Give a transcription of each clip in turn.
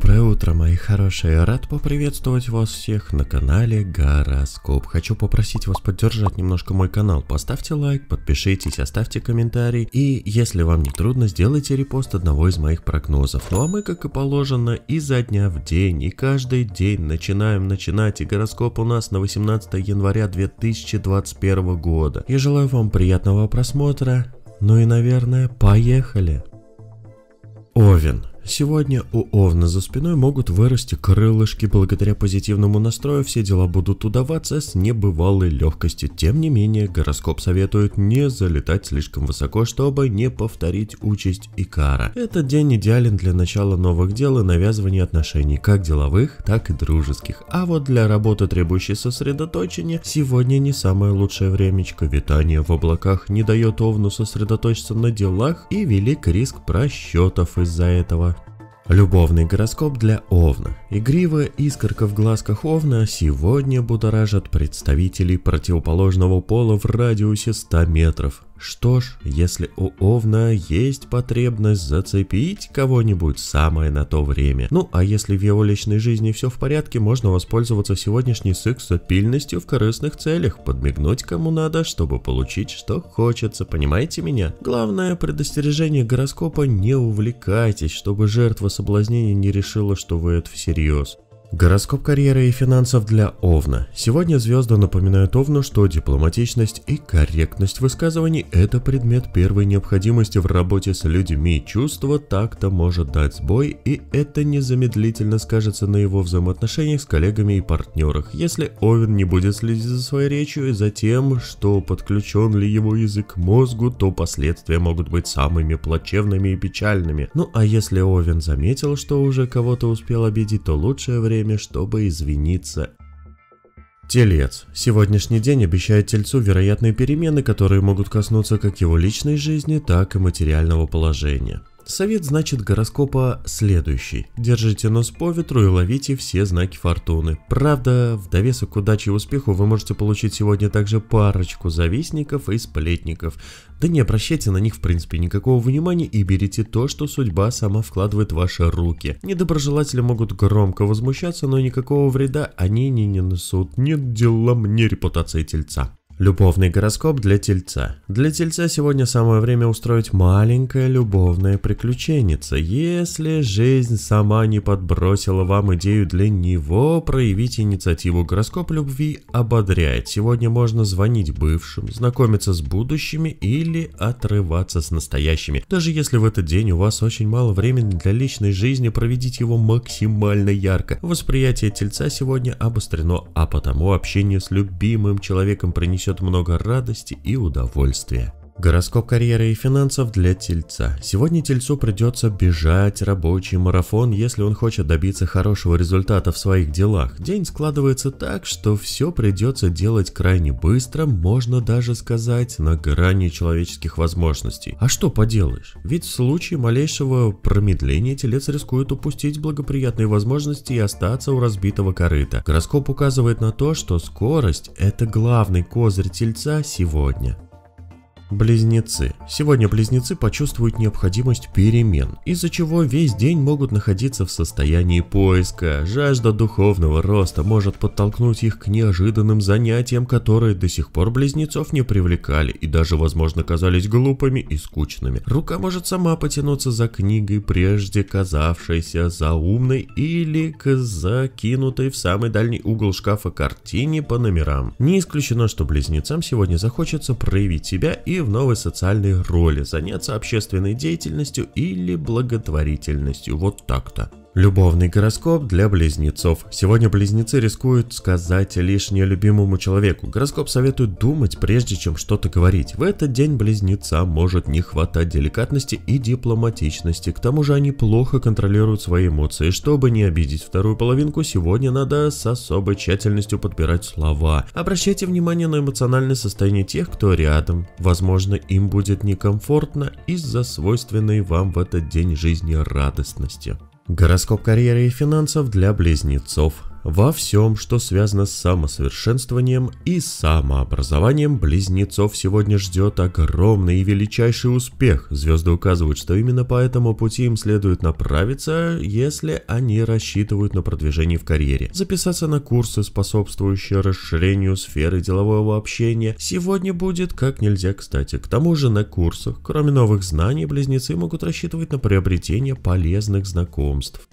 Доброе утро, мои хорошие! Рад поприветствовать вас всех на канале Гороскоп. Хочу попросить вас поддержать немножко мой канал. Поставьте лайк, подпишитесь, оставьте комментарий. И, если вам не трудно, сделайте репост одного из моих прогнозов. Ну а мы, как и положено, изо дня в день, и каждый день начинаем начинать. И гороскоп у нас на 18 января 2021 года. Я желаю вам приятного просмотра. Ну и, наверное, поехали! Овен. Сегодня у Овна за спиной могут вырасти крылышки, благодаря позитивному настрою все дела будут удаваться с небывалой легкостью. Тем не менее, гороскоп советует не залетать слишком высоко, чтобы не повторить участь Икара. Этот день идеален для начала новых дел и навязывания отношений, как деловых, так и дружеских. А вот для работы, требующей сосредоточения, сегодня не самое лучшее времечко. Витание в облаках не дает Овну сосредоточиться на делах и велик риск просчетов из-за этого. Любовный гороскоп для Овна. Игривая искорка в глазках Овна сегодня будоражат представителей противоположного пола в радиусе 100 метров. Что ж, если у Овна есть потребность зацепить кого-нибудь, самое на то время. Ну а если в его личной жизни все в порядке, можно воспользоваться сегодняшней сексопильностью в корыстных целях, подмигнуть кому надо, чтобы получить что хочется, понимаете меня? Главное предостережение гороскопа не увлекайтесь, чтобы жертва соблазнения не решила, что вы это всерьез. Гороскоп карьеры и финансов для Овна. Сегодня звезды напоминают Овну, что дипломатичность и корректность высказываний – это предмет первой необходимости в работе с людьми. Чувство так-то может дать сбой, и это незамедлительно скажется на его взаимоотношениях с коллегами и партнерах, если Овен не будет следить за своей речью и за тем, что подключен ли его язык к мозгу, то последствия могут быть самыми плачевными и печальными. Ну а если Овен заметил, что уже кого-то успел обидеть, то лучшее время время, чтобы извиниться. Телец. Сегодняшний день обещает Тельцу вероятные перемены, которые могут коснуться как его личной жизни, так и материального положения. Совет значит гороскопа следующий. Держите нос по ветру и ловите все знаки фортуны. Правда, в довесок к удаче и успеху вы можете получить сегодня также парочку завистников и сплетников. Да не обращайте на них в принципе никакого внимания и берите то, что судьба сама вкладывает в ваши руки. Недоброжелатели могут громко возмущаться, но никакого вреда они не нанесут. Нет дела мне репутации тельца. Любовный гороскоп для Тельца. Для Тельца сегодня самое время устроить маленькое любовное приключение, Если жизнь сама не подбросила вам идею для него, проявить инициативу. Гороскоп любви ободряет. Сегодня можно звонить бывшим, знакомиться с будущими или отрываться с настоящими. Даже если в этот день у вас очень мало времени для личной жизни, проведите его максимально ярко. Восприятие Тельца сегодня обострено, а потому общение с любимым человеком принесет принесет много радости и удовольствия. Гороскоп карьеры и финансов для Тельца. Сегодня Тельцу придется бежать рабочий марафон, если он хочет добиться хорошего результата в своих делах. День складывается так, что все придется делать крайне быстро, можно даже сказать, на грани человеческих возможностей. А что поделаешь? Ведь в случае малейшего промедления Телец рискует упустить благоприятные возможности и остаться у разбитого корыта. Гороскоп указывает на то, что скорость – это главный козырь Тельца сегодня. Близнецы. Сегодня близнецы почувствуют необходимость перемен, из-за чего весь день могут находиться в состоянии поиска. Жажда духовного роста может подтолкнуть их к неожиданным занятиям, которые до сих пор близнецов не привлекали и даже, возможно, казались глупыми и скучными. Рука может сама потянуться за книгой, прежде казавшейся заумной или к закинутой в самый дальний угол шкафа картине по номерам. Не исключено, что близнецам сегодня захочется проявить себя и в новые социальные роли, заняться общественной деятельностью или благотворительностью, вот так-то. Любовный гороскоп для близнецов. Сегодня близнецы рискуют сказать лишнее любимому человеку. Гороскоп советует думать, прежде чем что-то говорить. В этот день близнеца может не хватать деликатности и дипломатичности. К тому же они плохо контролируют свои эмоции. Чтобы не обидеть вторую половинку, сегодня надо с особой тщательностью подбирать слова. Обращайте внимание на эмоциональное состояние тех, кто рядом. Возможно, им будет некомфортно из-за свойственной вам в этот день жизни радостности. Гороскоп карьеры и финансов для близнецов во всем, что связано с самосовершенствованием и самообразованием, близнецов сегодня ждет огромный и величайший успех. Звезды указывают, что именно по этому пути им следует направиться, если они рассчитывают на продвижение в карьере. Записаться на курсы, способствующие расширению сферы делового общения, сегодня будет как нельзя кстати. К тому же на курсах, кроме новых знаний, близнецы могут рассчитывать на приобретение полезных знакомств.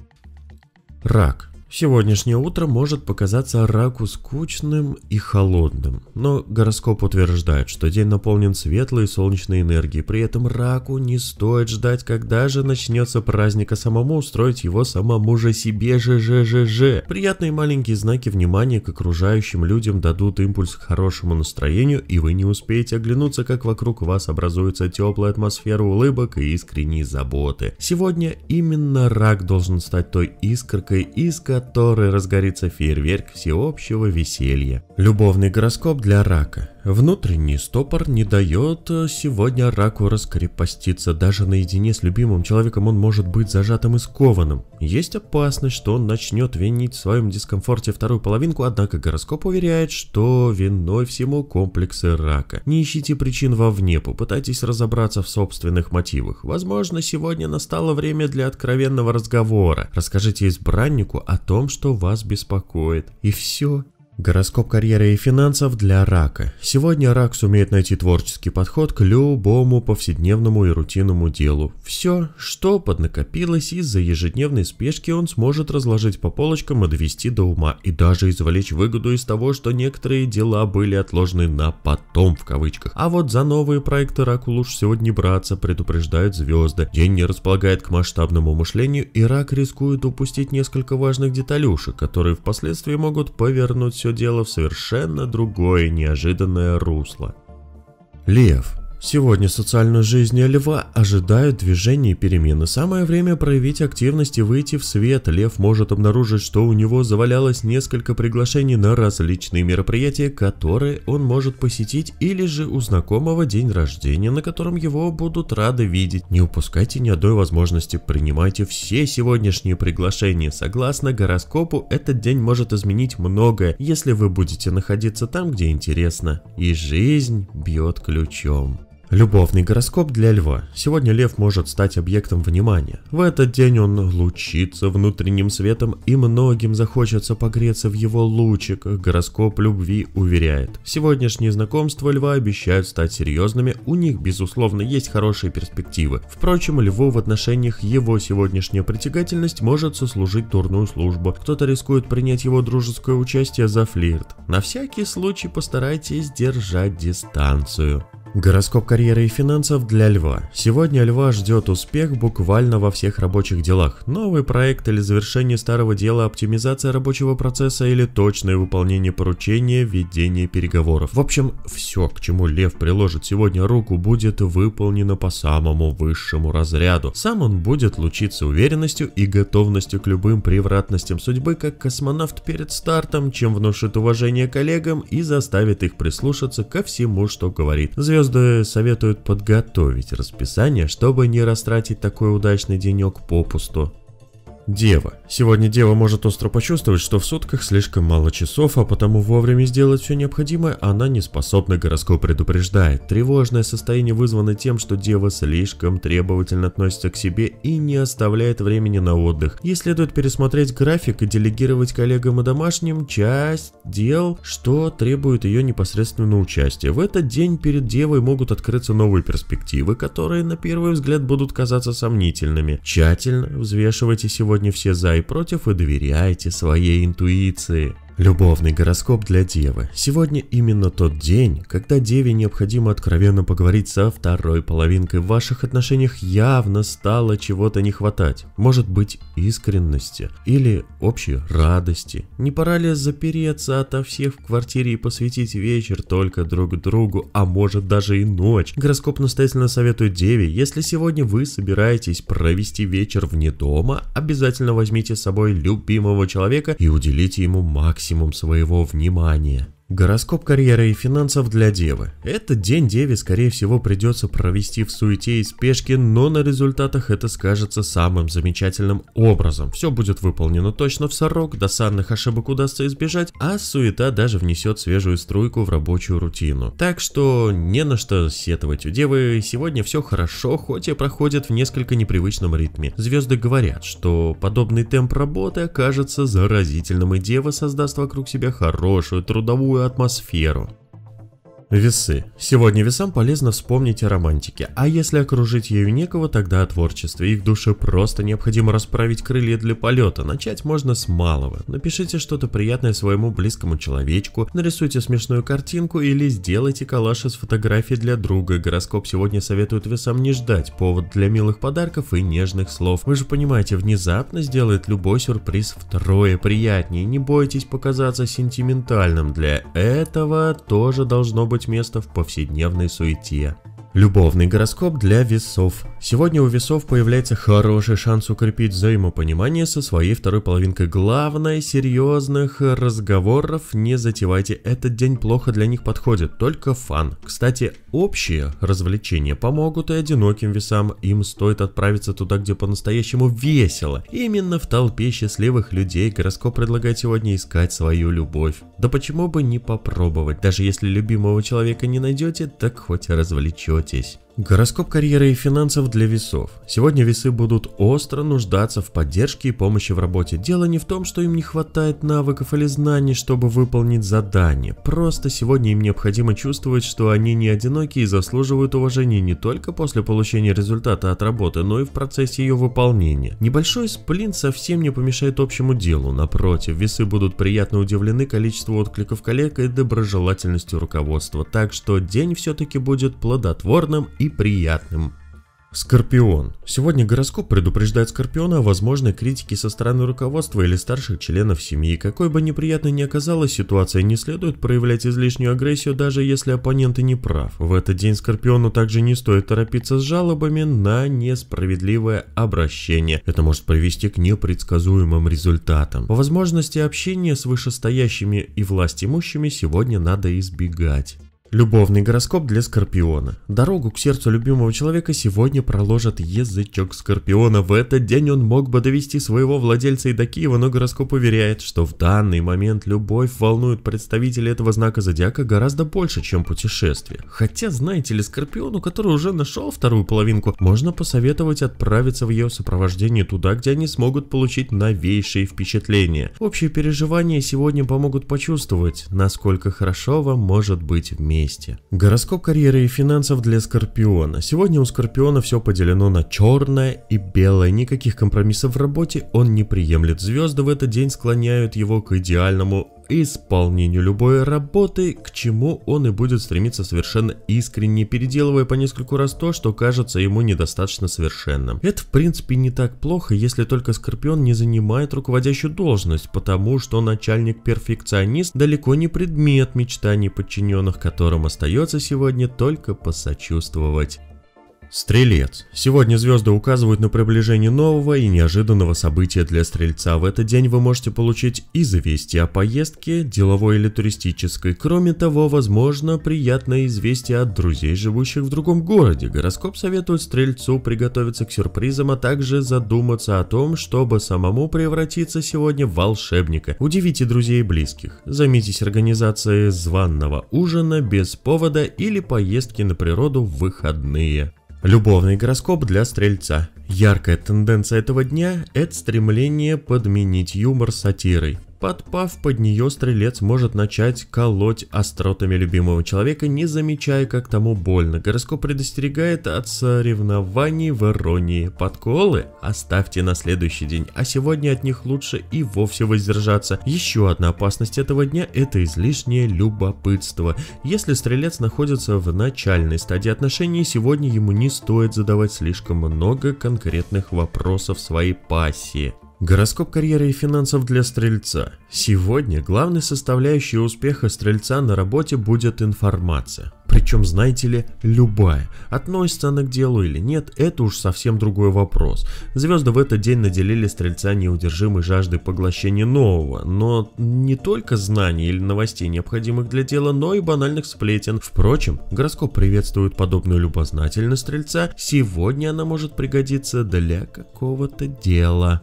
Рак. Сегодняшнее утро может показаться раку скучным и холодным, но гороскоп утверждает, что день наполнен светлой и солнечной энергией, при этом раку не стоит ждать, когда же начнется праздник, а самому устроить его самому же себе же же же же. Приятные маленькие знаки внимания к окружающим людям дадут импульс к хорошему настроению, и вы не успеете оглянуться, как вокруг вас образуется теплая атмосфера улыбок и искренней заботы. Сегодня именно рак должен стать той искоркой, из которой разгорится фейерверк всеобщего веселья. Любовный гороскоп для рака. Внутренний стопор не дает э, сегодня раку раскрепоститься. Даже наедине с любимым человеком он может быть зажатым и скованным. Есть опасность, что он начнет винить в своем дискомфорте вторую половинку, однако гороскоп уверяет, что виной всему комплексы рака. Не ищите причин вовне, попытайтесь разобраться в собственных мотивах. Возможно, сегодня настало время для откровенного разговора. Расскажите избраннику о том, что вас беспокоит. И все. Гороскоп карьеры и финансов для рака. Сегодня рак сумеет найти творческий подход к любому повседневному и рутинному делу. Все, что поднакопилось из-за ежедневной спешки, он сможет разложить по полочкам и довести до ума, и даже извлечь выгоду из того, что некоторые дела были отложены на «потом» в кавычках. А вот за новые проекты раку лучше сегодня браться, предупреждают звезды. День не располагает к масштабному мышлению, и рак рискует упустить несколько важных деталюшек, которые впоследствии могут повернуть все дело в совершенно другое неожиданное русло. «Лев, Сегодня социальную жизнь льва ожидают движения и перемены. Самое время проявить активность и выйти в свет. Лев может обнаружить, что у него завалялось несколько приглашений на различные мероприятия, которые он может посетить, или же у знакомого день рождения, на котором его будут рады видеть. Не упускайте ни одной возможности, принимайте все сегодняшние приглашения. Согласно гороскопу, этот день может изменить многое, если вы будете находиться там, где интересно. И жизнь бьет ключом. Любовный гороскоп для льва. Сегодня лев может стать объектом внимания. В этот день он лучится внутренним светом и многим захочется погреться в его лучик. Гороскоп любви уверяет. Сегодняшние знакомства льва обещают стать серьезными, у них безусловно есть хорошие перспективы. Впрочем, льву в отношениях его сегодняшняя притягательность может сослужить турную службу. Кто-то рискует принять его дружеское участие за флирт. На всякий случай постарайтесь держать дистанцию. Гороскоп карьеры и финансов для Льва. Сегодня Льва ждет успех буквально во всех рабочих делах. Новый проект или завершение старого дела, оптимизация рабочего процесса или точное выполнение поручения, ведение переговоров. В общем, все, к чему Лев приложит сегодня руку, будет выполнено по самому высшему разряду. Сам он будет лучиться уверенностью и готовностью к любым превратностям судьбы, как космонавт перед стартом, чем внушит уважение коллегам и заставит их прислушаться ко всему, что говорит. Звезды Звезды советуют подготовить расписание, чтобы не растратить такой удачный денек попусту. Дева. Сегодня Дева может остро почувствовать, что в сутках слишком мало часов, а потому вовремя сделать все необходимое она не способна, гороскоп предупреждает. Тревожное состояние вызвано тем, что Дева слишком требовательно относится к себе и не оставляет времени на отдых. Ей следует пересмотреть график и делегировать коллегам и домашним часть дел, что требует ее непосредственного участия. В этот день перед Девой могут открыться новые перспективы, которые на первый взгляд будут казаться сомнительными. Тщательно взвешивайте сегодня сегодня все за и против и доверяйте своей интуиции. Любовный гороскоп для Девы. Сегодня именно тот день, когда Деве необходимо откровенно поговорить со второй половинкой. В ваших отношениях явно стало чего-то не хватать. Может быть искренности или общей радости. Не пора ли запереться ото всех в квартире и посвятить вечер только друг другу, а может даже и ночь? Гороскоп настоятельно советует Деве, если сегодня вы собираетесь провести вечер вне дома, обязательно возьмите с собой любимого человека и уделите ему максимум максимум своего внимания. Гороскоп карьеры и финансов для Девы. Этот день Деве, скорее всего, придется провести в суете и спешке, но на результатах это скажется самым замечательным образом. Все будет выполнено точно в срок, досадных ошибок удастся избежать, а суета даже внесет свежую струйку в рабочую рутину. Так что не на что сетовать у Девы, сегодня все хорошо, хоть и проходит в несколько непривычном ритме. Звезды говорят, что подобный темп работы окажется заразительным, и Дева создаст вокруг себя хорошую трудовую сухую атмосферу – Весы. Сегодня весам полезно вспомнить о романтике, а если окружить ею некого, тогда о творчестве. Их душе просто необходимо расправить крылья для полета. Начать можно с малого. Напишите что-то приятное своему близкому человечку, нарисуйте смешную картинку или сделайте коллаж из фотографий для друга. Гороскоп сегодня советует весам не ждать повод для милых подарков и нежных слов. Вы же понимаете, внезапно сделает любой сюрприз втрое приятнее. Не бойтесь показаться сентиментальным. Для этого тоже должно быть вернуть место в повседневной суете. Любовный гороскоп для весов. Сегодня у весов появляется хороший шанс укрепить взаимопонимание со своей второй половинкой. Главное, серьезных разговоров не затевайте. Этот день плохо для них подходит, только фан. Кстати, общие развлечения помогут и одиноким весам. Им стоит отправиться туда, где по-настоящему весело. Именно в толпе счастливых людей гороскоп предлагает сегодня искать свою любовь. Да почему бы не попробовать, даже если любимого человека не найдете, так хоть развлечетесь. Гороскоп карьеры и финансов для весов. Сегодня весы будут остро нуждаться в поддержке и помощи в работе. Дело не в том, что им не хватает навыков или знаний, чтобы выполнить задание. Просто сегодня им необходимо чувствовать, что они не одиноки и заслуживают уважения не только после получения результата от работы, но и в процессе ее выполнения. Небольшой сплин совсем не помешает общему делу. Напротив, весы будут приятно удивлены количеством откликов коллег и доброжелательностью руководства. Так что день все-таки будет плодотворным и и приятным. Скорпион. Сегодня гороскоп предупреждает Скорпиона о возможной критике со стороны руководства или старших членов семьи. Какой бы неприятной ни оказалась ситуация, не следует проявлять излишнюю агрессию, даже если оппонент и не прав. В этот день Скорпиону также не стоит торопиться с жалобами на несправедливое обращение. Это может привести к непредсказуемым результатам. По возможности общения с вышестоящими и власть имущими сегодня надо избегать. Любовный гороскоп для Скорпиона. Дорогу к сердцу любимого человека сегодня проложит язычок Скорпиона. В этот день он мог бы довести своего владельца и до Киева, но гороскоп уверяет, что в данный момент любовь волнует представителей этого знака зодиака гораздо больше, чем путешествие. Хотя, знаете ли, Скорпиону, который уже нашел вторую половинку, можно посоветовать отправиться в ее сопровождение туда, где они смогут получить новейшие впечатления. Общие переживания сегодня помогут почувствовать, насколько хорошо вам может быть вместе месте. Гороскоп карьеры и финансов для Скорпиона. Сегодня у Скорпиона все поделено на черное и белое. Никаких компромиссов в работе он не приемлет. Звезды в этот день склоняют его к идеальному исполнению любой работы, к чему он и будет стремиться совершенно искренне, переделывая по нескольку раз то, что кажется ему недостаточно совершенным. Это в принципе не так плохо, если только Скорпион не занимает руководящую должность, потому что начальник-перфекционист далеко не предмет мечтаний подчиненных, которым остается сегодня только посочувствовать. Стрелец. Сегодня звезды указывают на приближение нового и неожиданного события для Стрельца. В этот день вы можете получить известие о поездке, деловой или туристической. Кроме того, возможно, приятное известие от друзей, живущих в другом городе. Гороскоп советует Стрельцу приготовиться к сюрпризам, а также задуматься о том, чтобы самому превратиться сегодня в волшебника. Удивите друзей и близких. Займитесь организацией званного ужина без повода или поездки на природу в выходные. Любовный гороскоп для стрельца. Яркая тенденция этого дня – это стремление подменить юмор сатирой. Подпав под нее, стрелец может начать колоть остротами любимого человека, не замечая, как тому больно. Гороскоп предостерегает от соревнований в иронии. Подколы оставьте на следующий день, а сегодня от них лучше и вовсе воздержаться. Еще одна опасность этого дня – это излишнее любопытство. Если стрелец находится в начальной стадии отношений, сегодня ему не стоит задавать слишком много конкретных вопросов своей пассии. Гороскоп карьеры и финансов для стрельца. Сегодня главной составляющей успеха стрельца на работе будет информация. Причем, знаете ли, любая. Относится она к делу или нет, это уж совсем другой вопрос. Звезды в этот день наделили стрельца неудержимой жаждой поглощения нового, но не только знаний или новостей, необходимых для дела, но и банальных сплетен. Впрочем, гороскоп приветствует подобную любознательность стрельца, сегодня она может пригодиться для какого-то дела.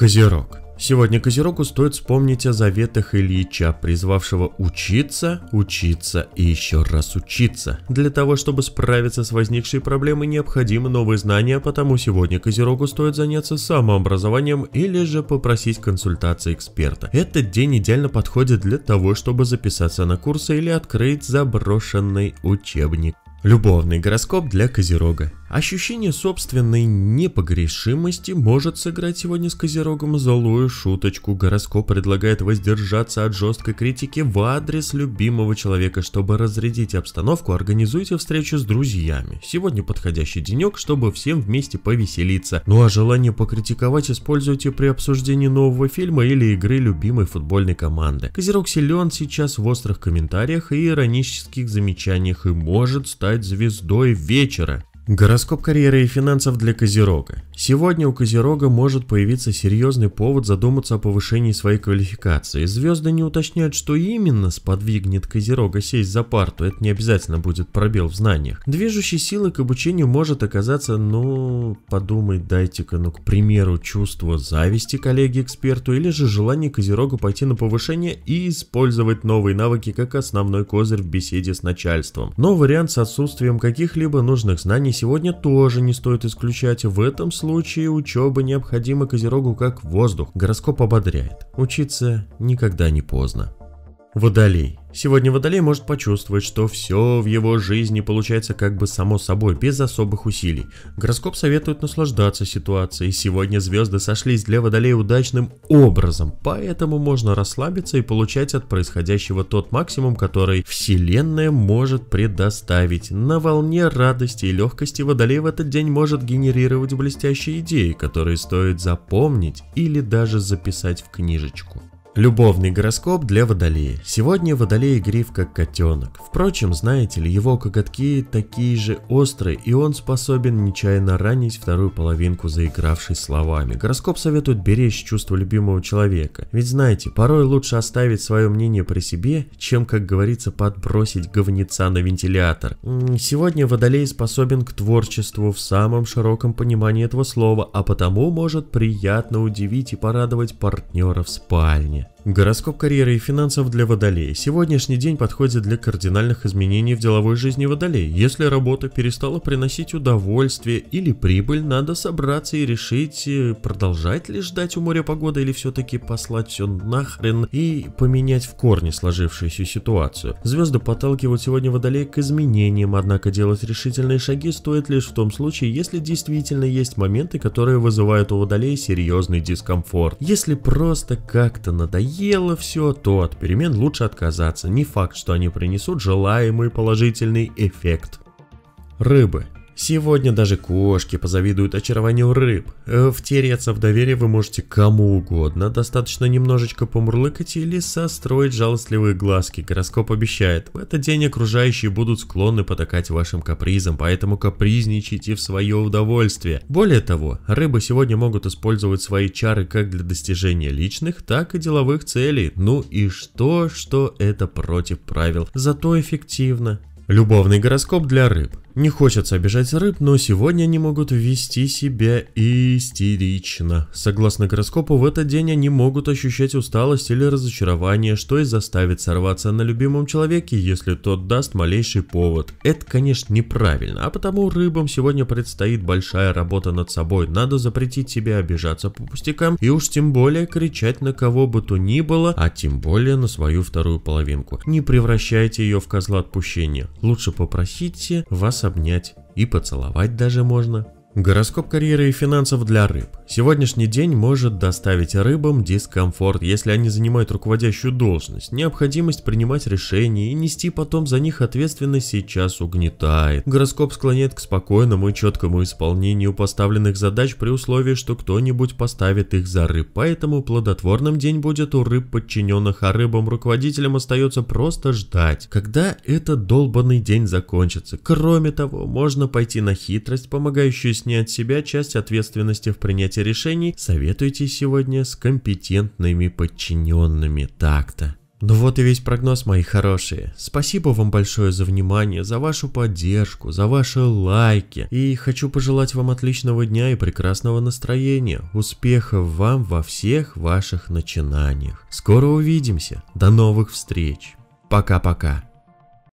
Козерог. Сегодня Козерогу стоит вспомнить о заветах Ильича, призвавшего учиться, учиться и еще раз учиться. Для того, чтобы справиться с возникшей проблемой, необходимы новые знания, потому сегодня Козерогу стоит заняться самообразованием или же попросить консультации эксперта. Этот день идеально подходит для того, чтобы записаться на курсы или открыть заброшенный учебник. Любовный гороскоп для Козерога. Ощущение собственной непогрешимости может сыграть сегодня с Козерогом злую шуточку. Гороскоп предлагает воздержаться от жесткой критики в адрес любимого человека. Чтобы разрядить обстановку, организуйте встречу с друзьями. Сегодня подходящий денек, чтобы всем вместе повеселиться. Ну а желание покритиковать используйте при обсуждении нового фильма или игры любимой футбольной команды. Козерог силен сейчас в острых комментариях и иронических замечаниях и может стать звездой вечера. Гороскоп карьеры и финансов для Козерога. Сегодня у Козерога может появиться серьезный повод задуматься о повышении своей квалификации. Звезды не уточняют, что именно сподвигнет Козерога сесть за парту, это не обязательно будет пробел в знаниях. Движущей силой к обучению может оказаться, ну, подумай, дайте-ка, ну, к примеру, чувство зависти коллеге-эксперту или же желание Козерога пойти на повышение и использовать новые навыки как основной козырь в беседе с начальством. Но вариант с отсутствием каких-либо нужных знаний сегодня тоже не стоит исключать. В этом случае учеба необходима Козерогу как воздух. Гороскоп ободряет. Учиться никогда не поздно. Водолей. Сегодня Водолей может почувствовать, что все в его жизни получается как бы само собой, без особых усилий. Гороскоп советует наслаждаться ситуацией. Сегодня звезды сошлись для Водолея удачным образом, поэтому можно расслабиться и получать от происходящего тот максимум, который Вселенная может предоставить. На волне радости и легкости Водолей в этот день может генерировать блестящие идеи, которые стоит запомнить или даже записать в книжечку. Любовный гороскоп для Водолея. Сегодня Водолей гриф как котенок. Впрочем, знаете ли, его коготки такие же острые, и он способен нечаянно ранить вторую половинку, заигравшись словами. Гороскоп советует беречь чувство любимого человека. Ведь знаете, порой лучше оставить свое мнение при себе, чем, как говорится, подбросить говнеца на вентилятор. Сегодня Водолей способен к творчеству в самом широком понимании этого слова, а потому может приятно удивить и порадовать партнера в спальне. Украине. Гороскоп карьеры и финансов для водолея. Сегодняшний день подходит для кардинальных изменений в деловой жизни водолея. Если работа перестала приносить удовольствие или прибыль, надо собраться и решить, э, продолжать ли ждать у моря погоды или все-таки послать все нахрен и поменять в корне сложившуюся ситуацию. Звезды подталкивают сегодня Водолея к изменениям, однако делать решительные шаги стоит лишь в том случае, если действительно есть моменты, которые вызывают у водолея серьезный дискомфорт. Если просто как-то надоело надоело все, то от перемен лучше отказаться. Не факт, что они принесут желаемый положительный эффект. Рыбы. Сегодня даже кошки позавидуют очарованию рыб. Э, втереться в доверие вы можете кому угодно, достаточно немножечко помурлыкать или состроить жалостливые глазки. Гороскоп обещает, в этот день окружающие будут склонны потакать вашим капризам, поэтому капризничайте в свое удовольствие. Более того, рыбы сегодня могут использовать свои чары как для достижения личных, так и деловых целей. Ну и что, что это против правил, зато эффективно. Любовный гороскоп для рыб. Не хочется обижать рыб, но сегодня они могут вести себя истерично. Согласно гороскопу, в этот день они могут ощущать усталость или разочарование, что и заставит сорваться на любимом человеке, если тот даст малейший повод. Это, конечно, неправильно, а потому рыбам сегодня предстоит большая работа над собой. Надо запретить себе обижаться по пустякам и уж тем более кричать на кого бы то ни было, а тем более на свою вторую половинку. Не превращайте ее в козла отпущения. Лучше попросите вас обнять и поцеловать даже можно – Гороскоп карьеры и финансов для рыб. Сегодняшний день может доставить рыбам дискомфорт, если они занимают руководящую должность. Необходимость принимать решения и нести потом за них ответственность сейчас угнетает. Гороскоп склоняет к спокойному и четкому исполнению поставленных задач при условии, что кто-нибудь поставит их за рыб. Поэтому плодотворным день будет у рыб подчиненных, а рыбам руководителям остается просто ждать, когда этот долбанный день закончится. Кроме того, можно пойти на хитрость, помогающую не от себя часть ответственности в принятии решений, советуйтесь сегодня с компетентными подчиненными так-то. Ну вот и весь прогноз, мои хорошие. Спасибо вам большое за внимание, за вашу поддержку, за ваши лайки. И хочу пожелать вам отличного дня и прекрасного настроения. Успехов вам во всех ваших начинаниях. Скоро увидимся. До новых встреч. Пока-пока.